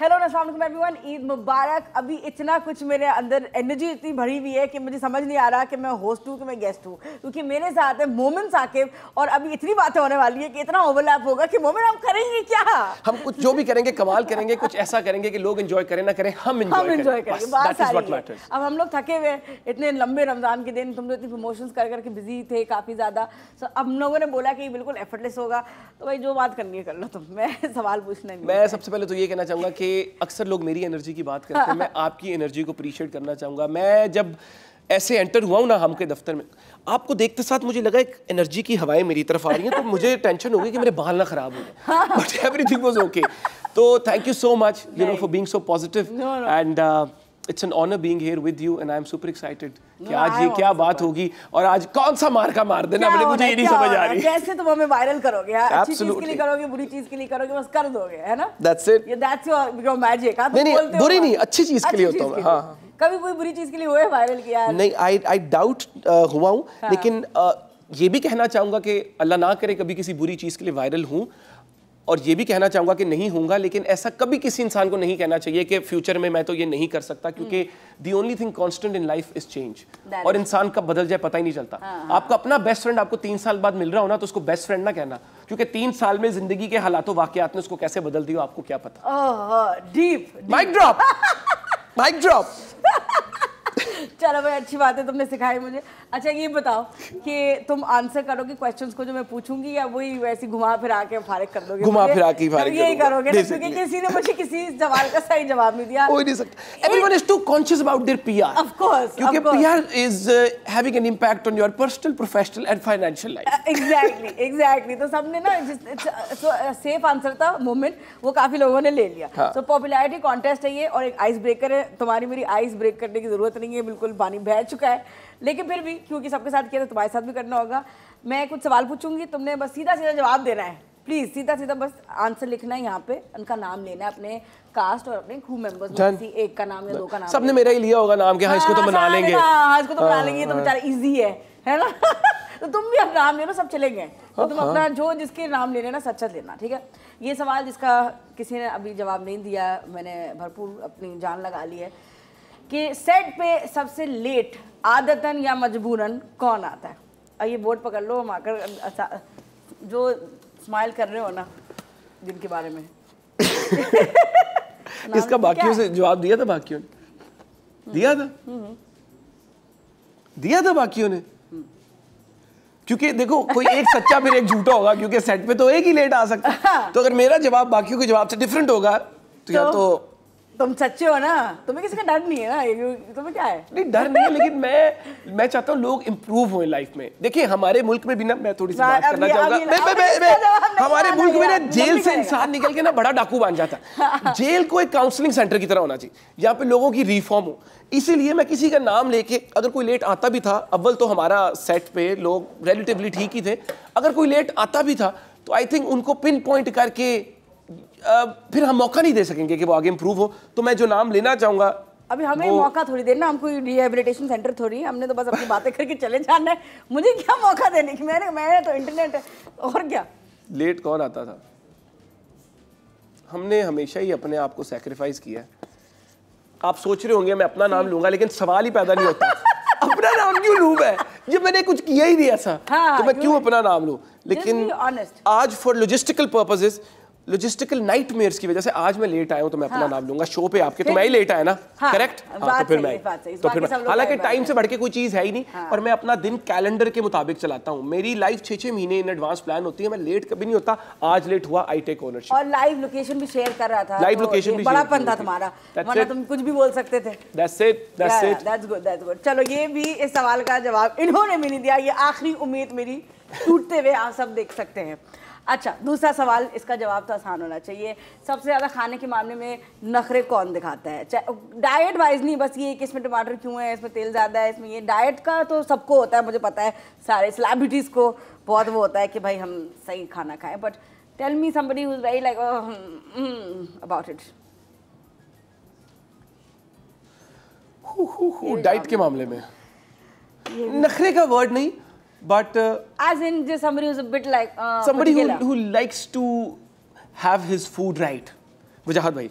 Hello असलम everyone Eid मुबारक अभी इतना कुछ मेरे अंदर एनर्जी इतनी भरी हुई है कि मुझे समझ नहीं आ रहा कि मैं होस्ट हूँ कि मैं गेस्ट हूँ क्योंकि मेरे साथ है मोमिन साकिब और अभी इतनी बातें होने वाली है कि इतना ओवरलैप होगा कि मोमिन हम करेंगे क्या हम कुछ जो भी करेंगे कमाल करेंगे कुछ ऐसा करेंगे कि लोग इन्जॉय करें ना करें हम इन्जॉय करेंगे अब हम लोग थके हुए इतने लंबे रमज़ान के दिन तुम लोग इतनी प्रमोशन कर करके बिजी थे काफ़ी ज़्यादा सो अब हम लोगों ने बोला कि बिल्कुल एफर्टलेस होगा तो भाई जो बात करनी है कर लो तुम मैं सवाल पूछना मैं सबसे पहले तो ये कहना चाहूँगा कि कि अक्सर लोग मेरी एनर्जी की बात करते हैं मैं आपकी एनर्जी को अप्रिशिएट करना चाहूँगा मैं जब ऐसे एंटर हुआ हूँ ना हम के दफ्तर में आपको देखते साथ मुझे लगा एक एनर्जी की हवाएं मेरी तरफ आ रही हैं तो मुझे टेंशन हो गई कि मेरे बाल ना खराब हो गए बट एवरीथिंग वाज ओके तो thank you so much you know for being so positive and it's an honour being here with you and I am super excited कि आज ये क्या बात होगी और आज कौन सा मार का मार देना मुझे ये नहीं समझ आ रही कैसे तुम तो हमें वायरल करोगे यार हाँ? अच्छी चीज के लिए करोगे बुरी चीज के लिए करोगे बस कर दोगे है ना दैट्स इट ये दैट्स योर मैजिक नहीं नहीं बुरी नहीं अच्छी चीज के लिए होता हूं हां कभी कोई बुरी चीज के लिए हुए वायरल किया नहीं आई आई डाउट हुआ हूं हाँ। लेकिन uh, ये भी कहना चाहूंगा कि अल्लाह ना करे कभी किसी बुरी चीज के लिए वायरल हूं और ये भी कहना चाहूंगा कि नहीं होगा लेकिन ऐसा कभी किसी इंसान को नहीं कहना चाहिए कि फ्यूचर में मैं तो ये नहीं कर सकता क्योंकि the only thing constant in life is change और इंसान कब बदल जाए पता ही नहीं चलता हाँ, हाँ। आपका अपना बेस्ट फ्रेंड आपको तीन साल बाद मिल रहा हो ना तो उसको बेस्ट फ्रेंड ना कहना क्योंकि तीन साल में जिंदगी के हालातों वाकत ने उसको कैसे बदल दिया आपको क्या पता deep mic drop mic drop चलो भाई अच्छी बात है तुमने सिखाई मुझे अच्छा ये बताओ कि तुम आंसर करोगे क्वेश्चंस को जो मैं पूछूंगी या वही वैसे घुमा फिरा के फारिग कर दोगे घुमा फिरा के फारिग मतलब यही करोगे क्योंकि किसी ने मुझे किसी सवाल का सही जवाब नहीं दिया कोई नहीं सकता everyone is too conscious about their PR of course क्योंकि PR is having an impact on your personal professional and financial life exactly exactly तो सबने ना सेफ आंसर uh, था मोमेंट वो काफी लोगों ने ले लिया सो पॉपुलैरिटी कॉन्टेस्ट है ये और एक आइस ब्रेकर है तुम्हारी मेरी आइस ब्रेक करने की जरूरत नहीं है बिल्कुल बिल्कुल पानी बह चुका है लेकिन फिर भी क्योंकि सबके साथ किया तो तुम्हारे साथ भी करना होगा मैं कुछ सवाल पूछूंगी तुमने बस सीधा सीधा जवाब देना है प्लीज सीधा सीधा बस आंसर लिखना है यहाँ पे उनका नाम लेना है अपने कास्ट और अपने क्रू मेंबर्स में से एक का नाम या दो का नाम सबने मेरा ही लिया होगा नाम के हाँ इसको तो बना हाँ, लेंगे हाँ, हाँ इसको तो बना हाँ, लेंगे तो बेचारा इजी है है ना तो तुम भी अपना नाम ले लो सब चले गए तो तुम अपना जो जिसके नाम ले लेना सच लेना ठीक है ये सवाल जिसका किसी ने अभी जवाब नहीं दिया मैंने भरपूर अपनी जान लगा ली है कि सेट पे सबसे लेट आदतन या मजबूरन कौन आता है आइए बोर्ड पकड़ लो हम आकर अच्छा, जो स्माइल कर रहे हो ना जिनके बारे में इसका तो बाकियों से जवाब दिया था बाकियों ने दिया था दिया था बाकियों ने क्योंकि देखो कोई एक सच्चा फिर एक झूठा होगा क्योंकि सेट पे तो एक ही लेट आ सकता हाँ। तो अगर मेरा जवाब बाकियों के जवाब से डिफरेंट होगा तो, तो या तो, तो तुम सच्चे हो ना तुम्हें किसी का डर नहीं है ना तुम्हें क्या है नहीं डर नहीं है लेकिन मैं मैं चाहता हूँ लोग इम्प्रूव हो लाइफ में देखिए हमारे मुल्क में भी ना मैं थोड़ी सी हाँ, बात करना चाहूंगा हमारे मुल्क में ना जेल से इंसान निकल के ना बड़ा डाकू बन जाता जेल को एक काउंसलिंग सेंटर की तरह होना चाहिए यहाँ पे लोगों की रिफॉर्म हो इसीलिए मैं किसी का नाम लेके अगर कोई लेट आता भी था अव्वल तो हमारा सेट पे लोग रिलेटिवली ठीक ही थे अगर कोई लेट आता भी था तो आई थिंक उनको पिन पॉइंट करके फिर हम मौका नहीं दे सकेंगे कि वो आगे इम्प्रूव हो तो मैं जो नाम लेना चाहूँगा अभी हमें मौका थोड़ी देना हमको रिहेबिलिटेशन सेंटर थोड़ी हमने तो बस अपनी बातें करके चले जाना है मुझे क्या मौका देने की मैंने मैंने तो इंटरनेट और क्या लेट कौन आता था हमने हमेशा ही अपने आप को सेक्रीफाइस किया आप सोच रहे होंगे मैं अपना नाम हम्म। लूंगा लेकिन सवाल ही पैदा नहीं होता अपना नाम क्यों लू मैं जब मैंने कुछ किया ही नहीं ऐसा हाँ, तो मैं क्यों अपना नाम लू लेकिन आज for logistical purposes logistical night की वजह से आज मैं लेट आया हूँ तो मैं अपना हाँ। नाम लूंगा शो पे आपके तो मैं ही लेट आया ना हाँ। करेक्ट हाँ, हाँ, तो फिर मैं तो फिर हालांकि टाइम से बढ़ के कोई चीज़ है ही नहीं हाँ। और मैं अपना दिन कैलेंडर के मुताबिक चलाता हूँ मेरी लाइफ छः छह महीने इन एडवांस प्लान होती है मैं लेट कभी नहीं होता आज लेट हुआ आई टेक ओनरशिप और लाइव लोकेशन भी शेयर कर रहा था लाइव लोकेशन तो भी बड़ा पन था तुम्हारा तुम कुछ भी बोल सकते थे चलो ये भी इस सवाल का जवाब इन्होंने भी नहीं दिया ये आखिरी उम्मीद मेरी टूटते हुए आप सब देख सकते हैं अच्छा दूसरा सवाल इसका जवाब तो आसान होना चाहिए सबसे ज़्यादा खाने के मामले में नखरे कौन दिखाता है डाइट वाइज नहीं बस ये कि इसमें टमाटर क्यों है इसमें तेल ज़्यादा है इसमें ये डाइट का तो सबको होता है मुझे पता है सारे सेलिब्रिटीज़ को बहुत वो होता है कि भाई हम सही खाना खाएं but tell me somebody who is very like about it diet के मामले में नखरे का वर्ड नहीं But uh, as in just somebody who's a bit like uh, somebody who, who likes to have his food right. Vajahat bhai.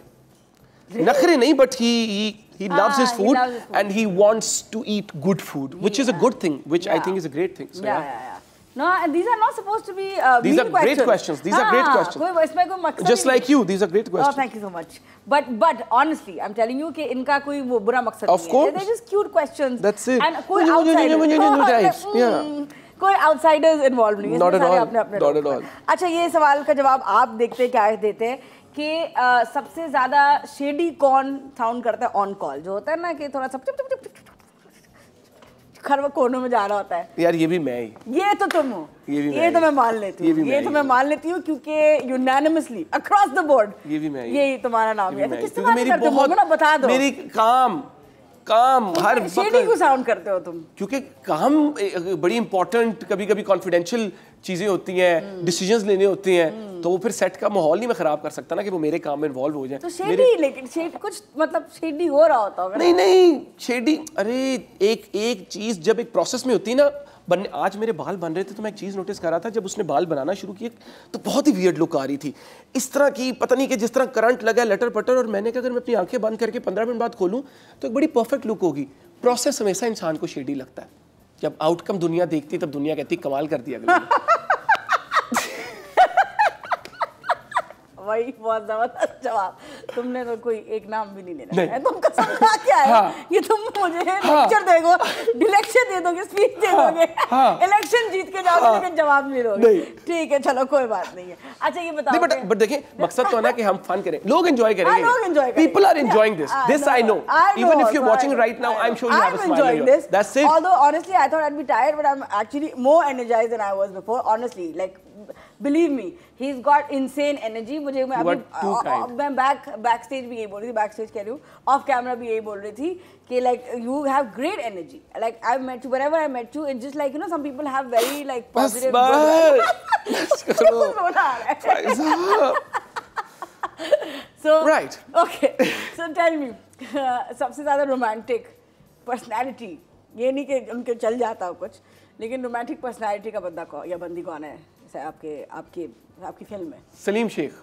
Really? Nakhre nahi, but he, he, he, ah, loves his food, he loves his food and he wants to eat good food, which yeah. is a good thing, which yeah. I think is a great thing. So, yeah. yeah No, and these are not supposed to be uh, These mean questions. These are great questions. These ah, are great questions. कोई इसमें कोई मकसद Just like you, these are great questions. Oh, thank you so much. But but honestly, I'm telling you कि इनका कोई वो बुरा मकसद of नहीं course. They're just cute questions. That's it. And कोई outsiders. yeah. कोई outsiders involved नहीं Not at all. ऑल अपने अपने नॉट एट ऑल अच्छा ये सवाल का जवाब आप देखते हैं क्या देते हैं कि सबसे ज्यादा shady कौन sound करता है on call जो होता है ना कि थोड़ा सब खर वो कोनों में जा रहा होता है यार ये भी मैं ही ये तो तुम हो ये भी ये तो मैं मान लेती हूँ ये तो मैं मान लेती हूँ क्योंकि यूनानिमसली अक्रॉस द बोर्ड ये भी मैं ये तुम्हारा नाम है तो तो मेरी बता दो मेरी काम काम हर वक्त साउंड करते हो तुम क्योंकि काम बड़ी इंपॉर्टेंट कभी कभी कॉन्फिडेंशियल चीज़ें होती हैं डिसीजंस हम्म। लेने होते हैं हम्म। तो वो फिर सेट का माहौल नहीं मैं खराब कर सकता ना कि वो मेरे काम में इन्वॉल्व हो जाए तो शेडी मेरे... लेकिन शेड कुछ मतलब शेडी हो रहा होता होगा नहीं नहीं शेडी अरे एक एक चीज़ जब एक प्रोसेस में होती है ना बनने आज मेरे बाल बन रहे थे तो मैं एक चीज़ नोटिस कर रहा था जब उसने बाल बनाना शुरू किए तो बहुत ही वियर्ड लुक आ रही थी इस तरह की पता नहीं कि जिस तरह करंट लगा लटर पटर और मैंने कहा अगर मैं अपनी आंखें बंद करके पंद्रह मिनट बाद खोलूँ तो एक बड़ी परफेक्ट लुक होगी प्रोसेस हमेशा इंसान को शेडी लगता है जब आउटकम दुनिया देखती तब दुनिया कहती कमाल कर दिया भाई बहुत जबरदस्त जवाब तुमने तो कोई एक नाम भी नहीं लेना है तुम कसम खा क्या है हाँ। ये तुम मुझे लेक्चर हाँ। देगो इलेक्शन दे दोगे स्पीच दे दोगे इलेक्शन जीत के जाओगे हाँ। लेकिन जवाब नहीं दोगे ठीक है चलो कोई बात नहीं है अच्छा ये बताओ बट बट देखिए मकसद तो है ना कि हम फन करें लोग एंजॉय करेंगे लोग एंजॉय करेंगे people are enjoying this this I know even if you are watching right now I am sure you have a smile this that's it although honestly honestly i thought be tired but I am actually more energised than I was before honestly like believe me he is got insane energy मुझे मैं अभी मैं back back stage भी यही बोल रही थी back stage कह रही हूँ ऑफ कैमरा भी यही बोल रही थी कि like you have great energy like I met you whenever I met you it just like you know some people have very like positive so right okay so tell me सबसे ज़्यादा romantic personality ये नहीं कि उनके चल जाता हो कुछ लेकिन रोमांटिक पर्सनैलिटी का बंदा कौन या बंदी कौन है आपके आपकी आपकी फिल्म में सलीम शेख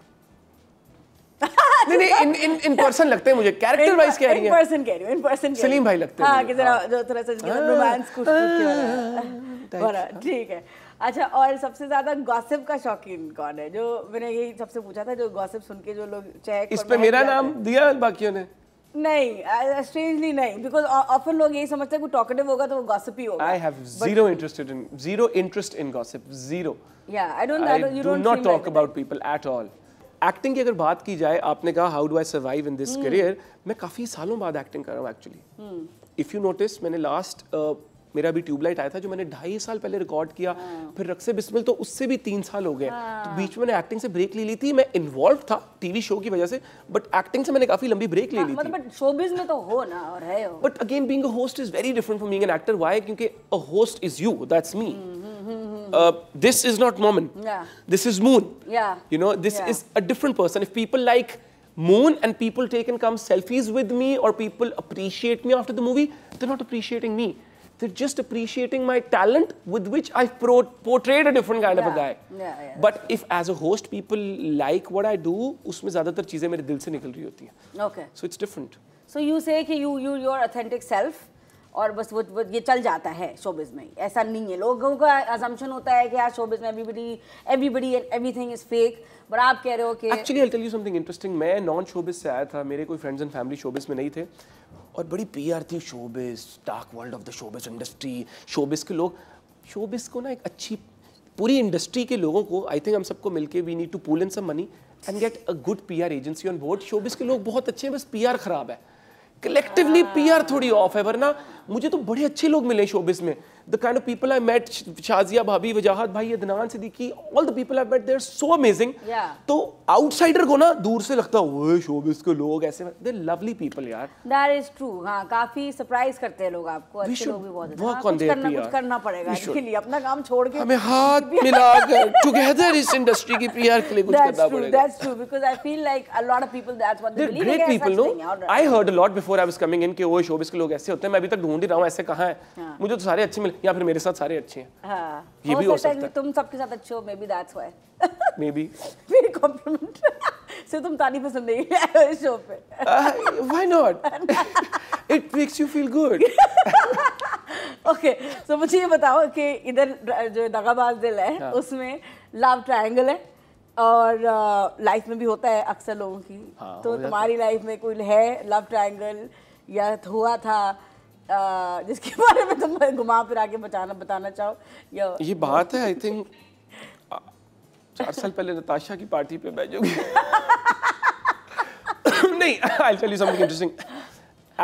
नहीं नहीं इन इन इन पर्सन लगते हैं मुझे कैरेक्टर वाइज कह रही हैं पर्सन कह रही हूं इन पर्सन सलीम भाई लगते हैं हां कि जरा हाँ। जो थोड़ा सा रोमांस कुछ कुछ वाला ठीक है अच्छा और सबसे ज्यादा गॉसिप का शौकीन कौन है जो मैंने यही सबसे पूछा था जो गॉसिप सुन के जो लोग चेक इस पे मेरा नाम दिया बाकियों ने नहीं uh, नहीं लोग यही समझते हैं कि होगा तो वो एक्टिंग की अगर बात की जाए आपने कहा how do I survive in this career मैं काफ़ी सालों बाद एक्टिंग कर रहा हूँ एक्चुअली इफ़ यू नोटिस मैंने लास्ट uh, मेरा भी ट्यूबलाइट आया था जो मैंने ढाई साल पहले रिकॉर्ड किया फिर रक्से बिस्मिल तो उससे भी तीन साल हो गए तो बीच में एक्टिंग से ब्रेक ले ली थी मैं इन्वॉल्व था टीवी शो की वजह से बट एक्टिंग से मैंने काफी लंबी ब्रेक ले ली थी बट शोबिज में तो हो ना और है but again being a host is very different from being an actor why क्योंकि a host is you that's me this is not Mormon. Yeah. This is Moon. Yeah. You know, this yeah. is a different person. If people like Moon and people take and come selfies with me or people appreciate me after the movie, they're not appreciating me. They're just appreciating my talent with which I've portrayed a different kind yeah. of a guy. Yeah, yeah, but right. if as a host people like what I do, उसमें ज़्यादातर चीज़ें मेरे दिल से निकल रही होती हैं. Okay. So it's different. So you say that you you your authentic self और बस वो, वो ये चल जाता है शोबिज में ऐसा नहीं है लोगों का अजम्पशन होता है कि यार शोबिज में everybody everybody and everything is fake but आप कह रहे हो कि actually I tell you something interesting मैं नॉन शोबिज से आया था मेरे कोई फ्रेंड्स एंड फैमिली शोबिज में नहीं थे और बड़ी पीआर थी showbiz dark world of the showbiz industry showbiz के लोग शोबिज को ना एक अच्छी पूरी इंडस्ट्री के लोगों को आई थिंक हम सबको मिलके we need to pull in some money and get a good PR agency on board showbiz के लोग बहुत अच्छे हैं बस पीआर खराब है कलेक्टिवली पीआर थोड़ी ऑफ है वरना मुझे तो बड़े अच्छे लोग मिले शोबिस में the kind of people I met, Shazia Bhabi, Wajahat Bhai, Adnan Siddiqui, all the people I've met, they're so amazing. Yeah. तो outsider को ना दूर से लगता है, वो showbiz के लोग ऐसे, they're lovely people यार. That is true. हाँ, काफी surprise करते हैं लोग आपको. We should work on their PR. कुछ करना पड़ेगा इसके लिए. अपना काम छोड़ के. हमें हाथ मिलाकर together इस industry की PR के लिए कुछ करना पड़ेगा. That's true. That's true. Because I feel like a lot of people that's what they believe. Great people, no? I heard a lot before I was coming in कि वो showbiz के लोग ऐसे होते हैं. मैं अभी तक ढूंढ ही रहा हूँ ऐसे कहाँ हैं. मुझे तो सारे अच्छे मिले. या फिर मेरे साथ सारे अच्छे हैं हाँ, ये भी हो सकता है तुम सबके साथ अच्छे हो maybe that's why maybe मेरे कॉम्प्लीमेंट से तुम ताली पसंद नहीं है इस शो पे why not it makes you feel good okay so मुझे ये बताओ कि इधर जो दगाबाज दिल है हाँ. उसमें लव ट्रायंगल है और लाइफ uh, में भी होता है अक्सर लोगों की हाँ, तो तुम्हारी लाइफ में कोई है लव ट्रायंगल या हुआ था जिसके बारे में तुम घुमा फिरा के बताना बताना चाहो या ये बात है आई थिंक चार साल पहले नताशा की पार्टी पे बैठ जाऊंगी नहीं I tell you something interesting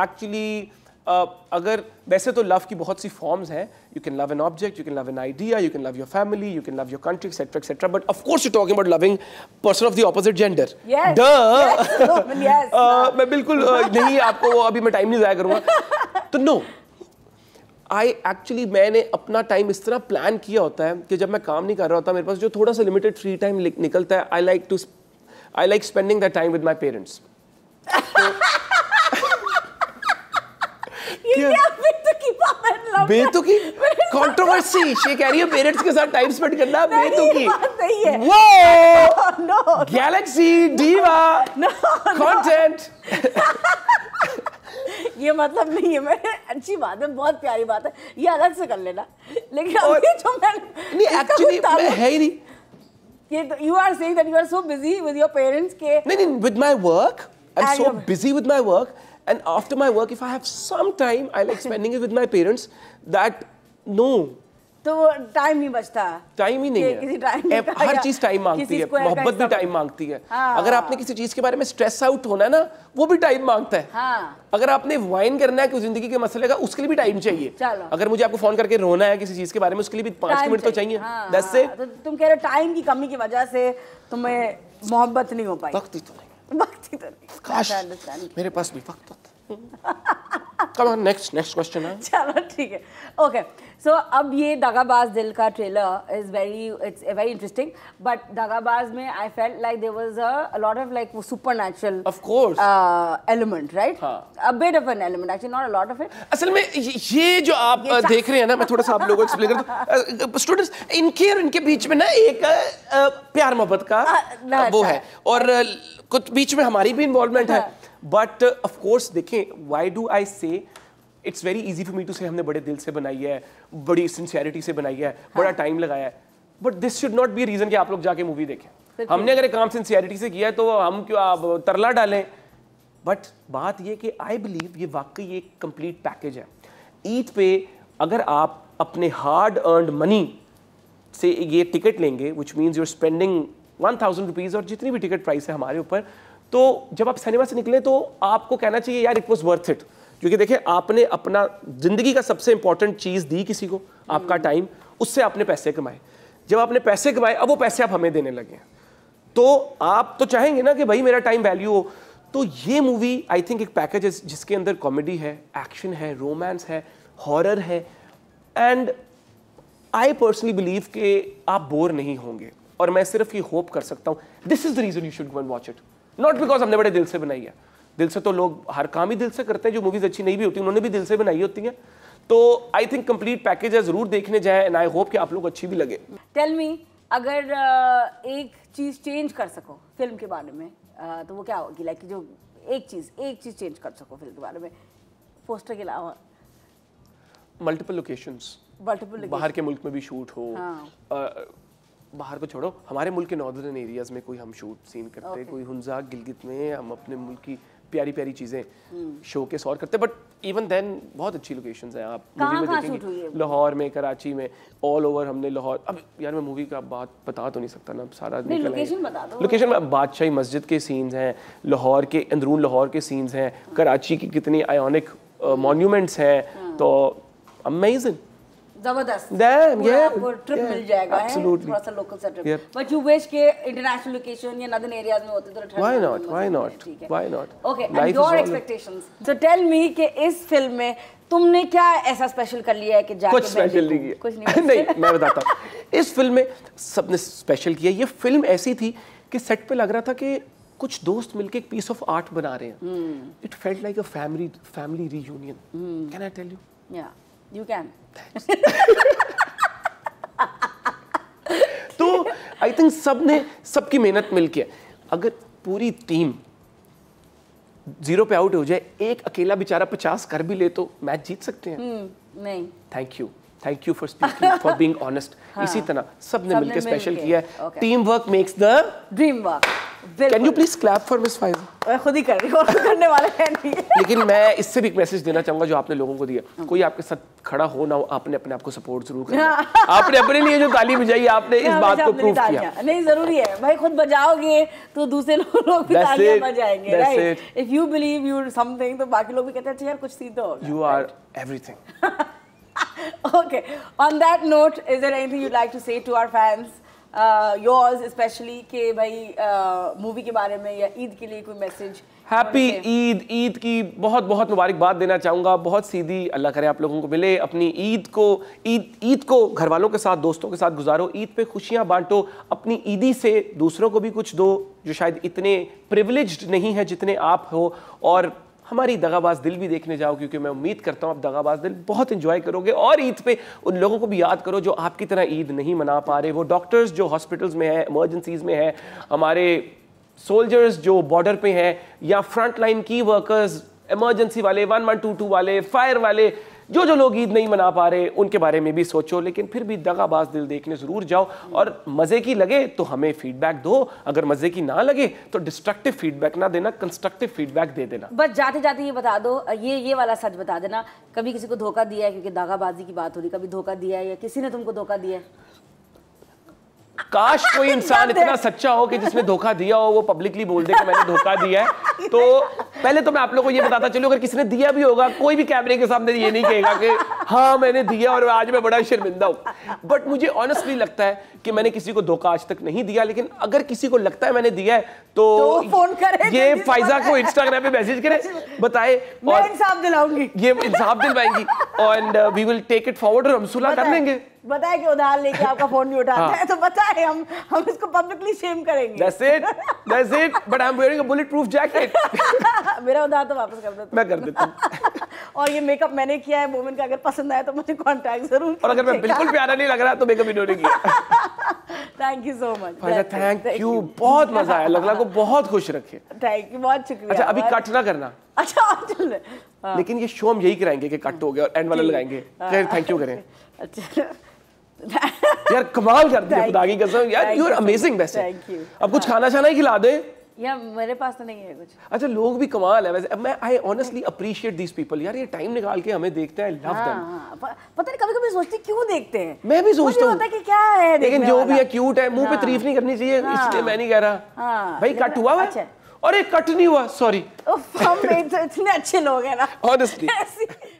actually अगर वैसे तो लव की बहुत सी फॉर्म्स हैं you can love an object you can love an idea you can love your family you can love your country etcetera etcetera but of course you talking about loving person of the opposite gender मैं बिल्कुल uh, नहीं आपको अभी मैं time नहीं जाया करूंगा तो नो आई एक्चुअली मैंने अपना टाइम इस तरह प्लान किया होता है कि जब मैं काम नहीं कर रहा होता मेरे पास जो थोड़ा सा लिमिटेड फ्री टाइम निकलता है I like to I like spending that time with my parents बेतुकी कंट्रोवर्सी she कह रही है पेरेंट्स के साथ टाइम स्पेंड करना बेतुकी नहीं है वो नो गैलेक्सी डीवा कंटेंट ये मतलब नहीं है मैं अच्छी बात है बहुत प्यारी बात है ये अलग से कर लेना लेकिन अभी जो तो मैंने एक्चुअली मैं है ही नहीं ये तो you are saying that you are so busy with your parents के नहीं नहीं with my work I am so busy with my work and after my work if I have some time I like spending it with my parents that no तो time नहीं बचता time ही नहीं है किसी हर चीज टाइम मांगती है मोहब्बत भी टाइम मांगती है हाँ, अगर आपने किसी चीज के बारे में स्ट्रेस आउट होना है ना वो भी टाइम मांगता है हाँ, अगर आपने वाइन करना है कि जिंदगी के मसले का उसके लिए भी टाइम चाहिए अगर मुझे आपको फोन करके रोना है किसी चीज के बारे में उसके लिए भी पांच मिनट तो चाहिए हाँ। दस से तो तुम कह रहे हो टाइम की कमी की वजह से तुम्हें मोहब्बत नहीं हो पाई वक्त ही तो नहीं वक्त ही तो नहीं मेरे पास भी वक्त होता कमा नेक्स्ट नेक्स्ट क्वेश्चन है चलो ठीक है ओके सो अब ये दगाबाज दिल का trailer is very it's very interesting but Dagabaaz में I felt like there was a lot of like वो supernatural of course element right a bit of an element actually not a lot of it असल में ये जो आप ये देख रहे हैं ना मैं थोड़ा सा आप लोगों को एक्सप्लेन कर दूं स्टूडेंट्स इनके और इनके बीच में ना एक प्यार मोहब्बत का वो अच्छा। है और कुछ बीच में हमारी भी इन्वॉल्वमेंट है हाँ। बट ऑफकोर्स uh, देखें why do I say it's very easy for me to say हमने बड़े दिल से बनाई है बड़ी सिंसियरिटी से बनाई है हाँ. बड़ा टाइम लगाया है but this should not be reason कि आप लोग जाके मूवी देखें हमने अगर एक काम सिंसियरिटी से किया है तो हम क्यों आप तरला डालें बट बात यह कि आई बिलीव ये वाकई एक कंप्लीट पैकेज है ईद पे अगर आप अपने हार्ड अर्नड मनी से ये टिकट लेंगे which means you're spending one thousand rupees और जितनी भी टिकट प्राइस है हमारे ऊपर तो जब आप सिनेमा से निकले तो आपको कहना चाहिए यार इट वॉज वर्थ इट क्योंकि देखिए आपने अपना जिंदगी का सबसे इंपॉर्टेंट चीज़ दी किसी को आपका टाइम हम्म। उससे आपने पैसे कमाए जब आपने पैसे कमाए अब वो पैसे आप हमें देने लगे तो आप तो चाहेंगे ना कि भाई मेरा टाइम वैल्यू हो तो ये मूवी आई थिंक एक पैकेज है जिसके अंदर कॉमेडी है एक्शन है रोमांस है हॉरर है एंड आई पर्सनली बिलीव के आप बोर नहीं होंगे और मैं सिर्फ ये होप कर सकता हूँ this is the reason you should go and watch it not because हमने बड़े दिल से बनाई है दिल से तो लोग हर काम ही दिल से करते हैं जो मूवीज़ अच्छी नहीं भी होती उन्होंने भी दिल से बनाई होती हैं तो आई थिंक कंप्लीट पैकेज है ज़रूर देखने जाए एंड आई होप कि आप लोग अच्छी भी लगे टेल मी अगर एक चीज़ चेंज कर सको फिल्म के बारे में तो वो क्या होगी लाइक जो एक चीज़ एक चीज़ चेंज कर सको फिल्म के बारे में पोस्टर के अलावा मल्टीपल लोकेशंस मल्टीपल बाहर के मुल्क में भी शूट हो हाँ. बाहर को छोड़ो हमारे मुल्क के नॉर्दर्न एरियाज़ में कोई हम शूट सीन करते हैं okay. कोई हंजा गिलगित में हम अपने मुल्क की प्यारी प्यारी चीज़ें शो के सौर करते बट इवन देन बहुत अच्छी लोकेशंस हैं आप मूवी में देखेंगे लाहौर में कराची में ऑल ओवर हमने लाहौर अब यार मैं मूवी का बात बता तो नहीं सकता ना सारा लोकेशन बता दो लोकेशन में बादशाही मस्जिद के सीन्स हैं लाहौर के अंदरून लाहौर के सीन्स हैं hmm. कराची की कितनी आयोनिक मॉन्यूमेंट्स uh, हैं hmm. तो अमेजिंग जबरदस्त है तो इस फिल्म में तुमने क्या ऐसा स्पेशल कर लिया है कि कुछ स्पेशल नहीं किया कुछ नहीं नहीं मैं बताता इस फिल्म में सबने स्पेशल किया ये फिल्म ऐसी थी कि सेट पे लग रहा था कि कुछ दोस्त मिलके एक पीस ऑफ आर्ट बना रहे हैं it felt like a family family reunion can I tell you You can. तो आई थिंक सब ने सबकी मेहनत मिलकर अगर पूरी टीम जीरो पे आउट हो जाए एक अकेला बेचारा पचास कर भी ले तो मैच जीत सकते हैं हम्म, नहीं thank you thank you for speaking for being honest इसी तरह सब ने मिलकर स्पेशल किया है team work makes the dream work can you please clap for Miss Faiza खुद ही कर रही हूँ करने वाले हैं नहीं लेकिन मैं इससे भी एक मैसेज देना चाहूंगा जो आपने लोगों को दिया हाँ। कोई आपके साथ खड़ा हो ना हो आपने अपने आप को सपोर्ट जरूर करना हाँ। आपने अपने लिए जो ताली बजाई आपने इस हाँ, बात को प्रूव किया नहीं जरूरी है भाई खुद बजाओगे तो दूसरे लोग भी तालियां बजाएंगे right if you believe you something तो बाकी लोग भी कहते हैं अच्छा यार कुछ सीधा तो होगा you are everything okay. On that note, is there anything you'd like to say to our fans? Uh, yours especially के भाई uh, movie के बारे में या ईद के लिए कोई message? हैप्पी ईद ईद की बहुत बहुत मुबारकबाद देना चाहूँगा बहुत सीधी अल्लाह करे आप लोगों को मिले अपनी ईद को ईद ईद को घर वालों के साथ दोस्तों के साथ गुजारो ईद पे खुशियाँ बांटो अपनी ईदी से दूसरों को भी कुछ दो जो शायद इतने प्रिविलेज्ड नहीं है जितने आप हो और हमारी दगाबाज दिल भी देखने जाओ क्योंकि मैं उम्मीद करता हूँ आप दगाबाज दिल बहुत इन्जॉय करोगे और ईद पे उन लोगों को भी याद करो जो आपकी तरह ईद नहीं मना पा रहे वो डॉक्टर्स जो हॉस्पिटल्स में हैं इमरजेंसीज में हैं हमारे सोल्जर्स जो बॉर्डर पे हैं या फ्रंट लाइन की वर्कर्स इमरजेंसी वाले वन वन टू टू वाले फायर वाले जो जो लोग ईद नहीं मना पा रहे उनके बारे में भी सोचो लेकिन फिर भी दगाबाज दिल देखने ज़रूर जाओ और मज़े की लगे तो हमें फीडबैक दो अगर मज़े की ना लगे तो डिस्ट्रक्टिव फीडबैक ना देना कंस्ट्रक्टिव फीडबैक दे देना बस जाते जाते ये बता दो ये ये वाला सच बता देना कभी किसी को धोखा दिया है क्योंकि दगाबाजी की बात हो रही कभी धोखा दिया है या किसी ने तुमको धोखा दिया है काश कोई इंसान इतना सच्चा हो कि जिसने धोखा दिया हो वो पब्लिकली बोल दे कि मैंने धोखा दिया है तो पहले तो मैं आप लोगों को ये बताता चलूँ अगर किसने दिया भी होगा कोई भी कैमरे के सामने ये नहीं कहेगा कि हाँ मैंने दिया और आज मैं बड़ा शर्मिंदा हूँ बट मुझे ऑनेस्टली लगता है कि मैंने किसी को धोखा आज तक नहीं दिया लेकिन अगर किसी को लगता है मैंने दिया है तो, तो फोन करें ये फाइजा को इंस्टाग्राम पे मैसेज करें बताए और इंसाफ दिलाऊंगी ये इंसाफ दिलवाएंगी and we will take it forward और हम सुलह कर लेंगे बताए कि उधार लेके आपका फोन नहीं उठाता हाँ. है तो बताए हम हम इसको पब्लिकली शेम करेंगे that's it that's it but I am wearing a bullet proof jacket मेरा उधार तो वापस कर देता मैं कर देता हूं और ये मेकअप मैंने किया है मोमेंट का अगर पसंद आया तो मुझे कांटेक्ट जरूर और अगर मैं बिल्कुल प्यारा नहीं लग रहा तो मेकअप इन्होंने किया thank you so much thank you बहुत मजा आया लगला को बहुत खुश रखे थैंक यू बहुत शुक्रिया अच्छा अभी कट ना करना अच्छा और चल हाँ। लेकिन ये शो हम यही कराएंगे कि कट हो गया और एंड वाला लगाएंगे थैंक यू करें अच्छा यार कमाल कर दिया खुदा की कसम यार यू आर अमेजिंग वैसे थैंक यू अब कुछ हाँ। खाना छाना ही खिला दे या मेरे पास तो नहीं है कुछ अच्छा लोग भी कमाल है वैसे अब मैं I honestly appreciate these people यार ये टाइम निकाल के हमें देखते हैं लव देम हाँ, हाँ, पता नहीं कभी कभी सोचती क्यों देखते हैं मैं भी सोचता हूं हूँ कि क्या है लेकिन जो भी है क्यूट है मुंह पे तारीफ नहीं करनी चाहिए इसलिए मैं नहीं कह रहा हां भाई कट हुआ अच्छा अरे कट नहीं हुआ सॉरी हम इतने अच्छे लोग हैं ना ऑनेस्टली